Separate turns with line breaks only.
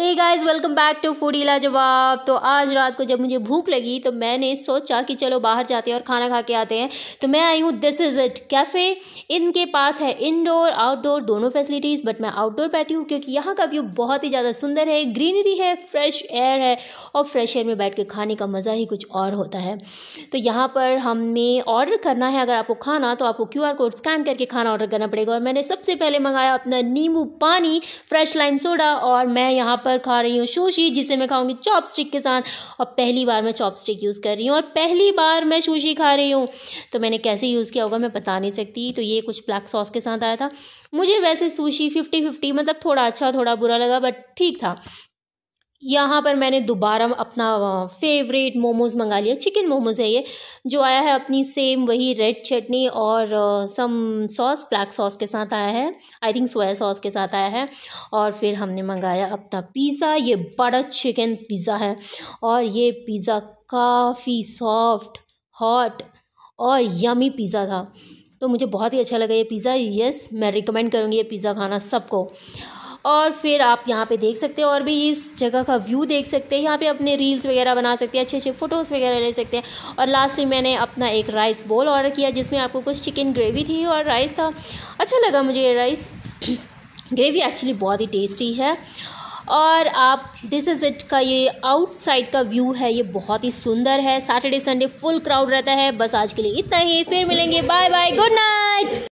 hey guys welcome back to foodie Lajawab तो आज रात को जब मुझे भूख लगी तो मैंने सोचा कि चलो बाहर जाते हैं और खाना खा के आते हैं तो मैं आई हूँ दिस इज़ इट कैफ़े इनके पास है इनडोर आउटडोर दोनों फैसिलिटीज़ बट मैं आउटडोर बैठी हूँ क्योंकि यहाँ का व्यू बहुत ही ज़्यादा सुंदर है ग्रीनरी है फ्रेश एयर है और फ्रेश एयर में बैठ के खाने का मज़ा ही कुछ और होता है तो यहाँ पर हमें ऑर्डर करना है अगर आपको खाना तो आपको क्यू कोड स्कैन करके खाना ऑर्डर करना पड़ेगा और मैंने सबसे पहले मंगाया अपना नींबू पानी फ्रेश लाइम सोडा और मैं यहाँ पर पर खा रही हूँ सुशी जिसे मैं खाऊंगी चॉपस्टिक के साथ और पहली बार मैं चॉपस्टिक यूज़ कर रही हूँ और पहली बार मैं सुशी खा रही हूँ तो मैंने कैसे यूज़ किया होगा मैं बता नहीं सकती तो ये कुछ ब्लैक सॉस के साथ आया था मुझे वैसे सुशी फिफ्टी फिफ्टी मतलब थोड़ा अच्छा थोड़ा बुरा लगा बट ठीक था यहाँ पर मैंने दोबारा अपना फेवरेट मोमोज़ मंगा लिया चिकन मोमोज़ है ये जो आया है अपनी सेम वही रेड चटनी और सम सॉस ब्लैक सॉस के साथ आया है आई थिंक सोया सॉस के साथ आया है और फिर हमने मंगाया अपना पिज़्ज़ा ये बड़ा चिकन पिज़्ज़ा है और ये पिज़्ज़ा काफ़ी सॉफ्ट हॉट और यमी पिज़्ज़ा था तो मुझे बहुत ही अच्छा लगा ये पिज़्ज़ा यस मैं रिकमेंड करूँगी ये पिज़्ज़ा खाना सबको और फिर आप यहाँ पे देख सकते हैं और भी इस जगह का व्यू देख सकते हैं यहाँ पे अपने रील्स वगैरह बना सकते हैं अच्छे अच्छे फ़ोटोज़ वगैरह ले सकते हैं और लास्टली मैंने अपना एक राइस बोल ऑर्डर किया जिसमें आपको कुछ चिकन ग्रेवी थी और राइस था अच्छा लगा मुझे ये राइस ग्रेवी एक्चुअली बहुत ही टेस्टी है और आप दिस इज़ इट का ये आउटसाइड का व्यू है ये बहुत ही सुंदर है सैटरडे संडे फुल क्राउड रहता है बस आज के लिए इतना ही फिर मिलेंगे बाय बाय गुड नाइट